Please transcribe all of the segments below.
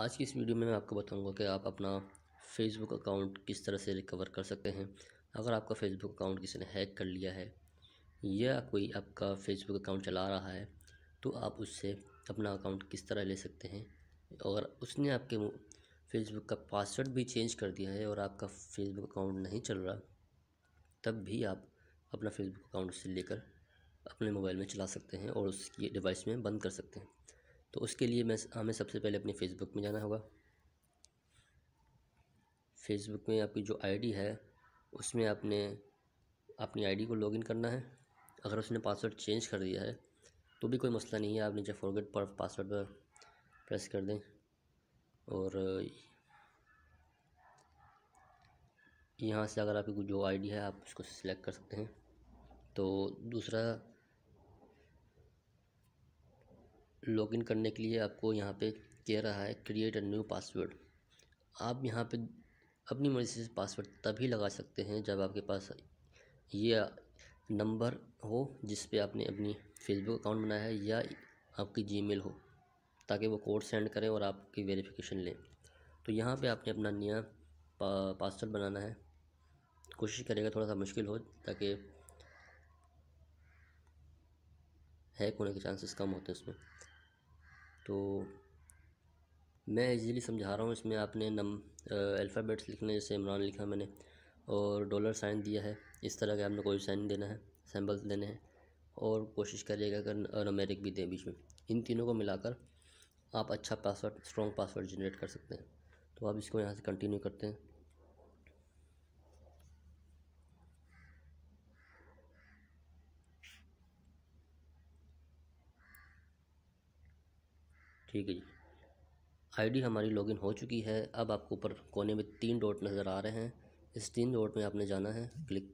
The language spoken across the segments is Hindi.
आज की इस वीडियो में मैं आपको बताऊंगा कि आप अपना फेसबुक अकाउंट किस तरह से रिकवर कर सकते हैं अगर आपका फेसबुक अकाउंट किसी ने हैक कर लिया है या कोई आपका फेसबुक अकाउंट चला रहा है तो आप उससे अपना अकाउंट किस तरह ले सकते हैं और उसने आपके फेसबुक का पासवर्ड भी चेंज कर दिया है और आपका फेसबुक अकाउंट नहीं चल रहा तब भी आप अपना फेसबुक अकाउंट से लेकर अपने मोबाइल में चला सकते हैं और उसकी डिवाइस में बंद कर सकते हैं तो उसके लिए मैं हमें सबसे पहले अपने फ़ेसबुक में जाना होगा फेसबुक में आपकी जो आईडी है उसमें आपने अपनी आईडी को लॉगिन करना है अगर उसने पासवर्ड चेंज कर दिया है तो भी कोई मसला नहीं है आप नीचे फॉरगेट पर पासवर्ड पर प्रेस कर दें और यहाँ से अगर आपकी जो आईडी है आप उसको सिलेक्ट कर सकते हैं तो दूसरा लॉगिन करने के लिए आपको यहाँ पे कह रहा है क्रिएट अ न्यू पासवर्ड आप यहाँ पे अपनी मर्ज़ी से पासवर्ड तभी लगा सकते हैं जब आपके पास ये नंबर हो जिस पे आपने अपनी फेसबुक अकाउंट बनाया है या आपकी जीमेल हो ताकि वो कोड सेंड करें और आपकी वेरिफिकेशन लें तो यहाँ पे आपने अपना नया पासवर्ड बनाना है कोशिश करेगा थोड़ा सा मुश्किल हो ताकि हैक होने के चांसेस कम होते हैं उसमें तो मैं इजीली समझा रहा हूँ इसमें आपने नम अल्फ़ाबेट्स लिखने जैसे इमरान लिखा मैंने और डॉलर साइन दिया है इस तरह के आपने कोई साइन देना है सैम्पल्स देने हैं और कोशिश करिएगा अगर नमेरिक भी दें बीच में इन तीनों को मिलाकर आप अच्छा पासवर्ड स्ट्रॉन्ग पासवर्ड जनरेट कर सकते हैं तो आप इसको यहाँ से कंटिन्यू करते हैं ठीक है जी आईडी हमारी लॉगिन हो चुकी है अब आपको ऊपर कोने में तीन डॉट नज़र आ रहे हैं इस तीन डॉट में आपने जाना है क्लिक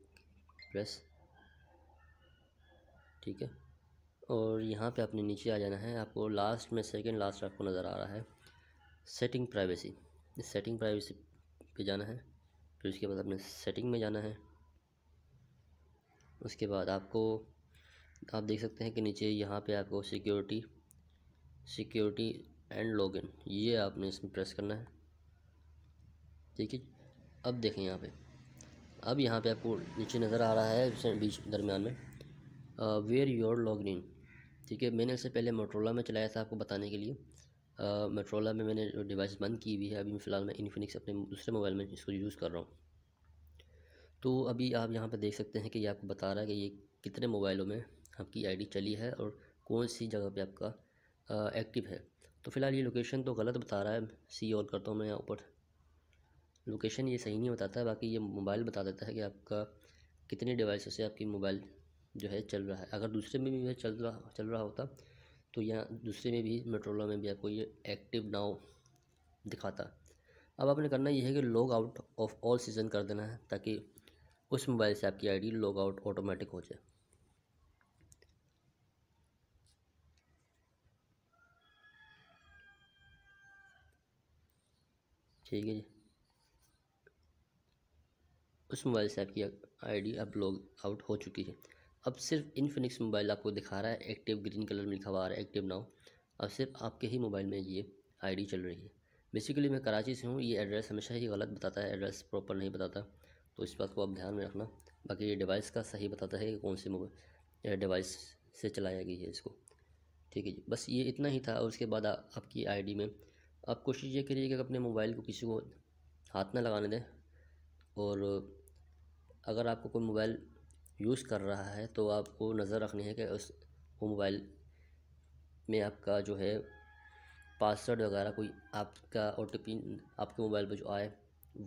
प्रेस ठीक है और यहाँ पे आपने नीचे आ जाना है आपको लास्ट में सेकंड लास्ट आपको नज़र आ रहा है सेटिंग प्राइवेसी इस सेटिंग प्राइवेसी पे जाना है फिर उसके बाद आपने सेटिंग में जाना है उसके बाद आपको आप देख सकते हैं कि नीचे यहाँ पर आपको सिक्योरिटी सिक्योरिटी एंड लॉगिन ये आपने इसमें प्रेस करना है ठीक है अब देखें यहाँ पे अब यहाँ पे आपको नीचे नज़र आ रहा है बीच दरमियान में वेयर योर लॉग इन ठीक है मैंने इससे पहले मोटरोला में चलाया था आपको बताने के लिए मोटरोला में मैंने डिवाइस बंद की हुई है अभी फ़िलहाल मैं इन्फिनिक्स अपने दूसरे मोबाइल में इसको यूज़ कर रहा हूँ तो अभी आप यहाँ पर देख सकते हैं कि ये आपको बता रहा है कि ये कितने मोबाइलों में आपकी आईडी चली है और कौन सी जगह पे आपका एक्टिव है तो फ़िलहाल ये लोकेशन तो गलत बता रहा है सी और करता हूँ मैं यहाँ ऊपर लोकेशन ये सही नहीं बताता बाकी ये मोबाइल बता देता है कि आपका कितने डिवाइस से आपकी मोबाइल जो है चल रहा है अगर दूसरे में भी चल रहा चल रहा होता तो यहाँ दूसरे में भी मेट्रोला में भी आपको ये एक्टिव नाव दिखाता अब आपने करना यह है कि log out of all sessions कर देना है ताकि उस मोबाइल से आपकी आईडी लॉग आउट ऑटोमेटिक हो जाए ठीक है जी उस मोबाइल से आपकी आईडी अब लॉग आउट हो चुकी है अब सिर्फ इनफिनिक्स मोबाइल आपको दिखा रहा है एक्टिव ग्रीन कलर में लिखा हुआ आ रहा है एक्टिव नाउ अब सिर्फ आपके ही मोबाइल में ये आईडी चल रही है बेसिकली मैं कराची से हूँ ये एड्रेस हमेशा ही गलत बताता है एड्रेस प्रॉपर नहीं बताता तो इस बात को आप ध्यान में रखना बाकी ये डिवाइस का सही बताता है कि कौन से मोबाइल डिवाइस से चलाया गई है इसको ठीक है जी बस ये इतना ही था और उसके बाद आपकी आई में आप कोशिश ये करिए कि अपने मोबाइल को किसी को हाथ ना लगाने दें और अगर आपको कोई मोबाइल यूज़ कर रहा है तो आपको नज़र रखनी है कि उस वो मोबाइल में आपका जो है पासवर्ड वगैरह कोई आपका ओ आपके मोबाइल पर जो आए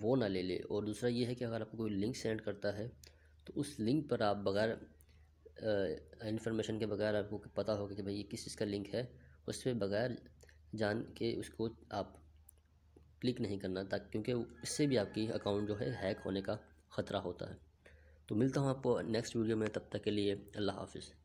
वो ना ले ले और दूसरा ये है कि अगर आपको कोई लिंक सेंड करता है तो उस लिंक पर आप बगैर इन्फॉर्मेशन के बगैर आपको पता होगा कि भाई ये किस चीज़ का लिंक है उस पर बगैर जान के उसको आप क्लिक नहीं करना ताकि क्योंकि इससे भी आपकी अकाउंट जो है हैक होने का ख़तरा होता है तो मिलता हूँ आपको नेक्स्ट वीडियो में तब तक के लिए अल्लाह हाफिज़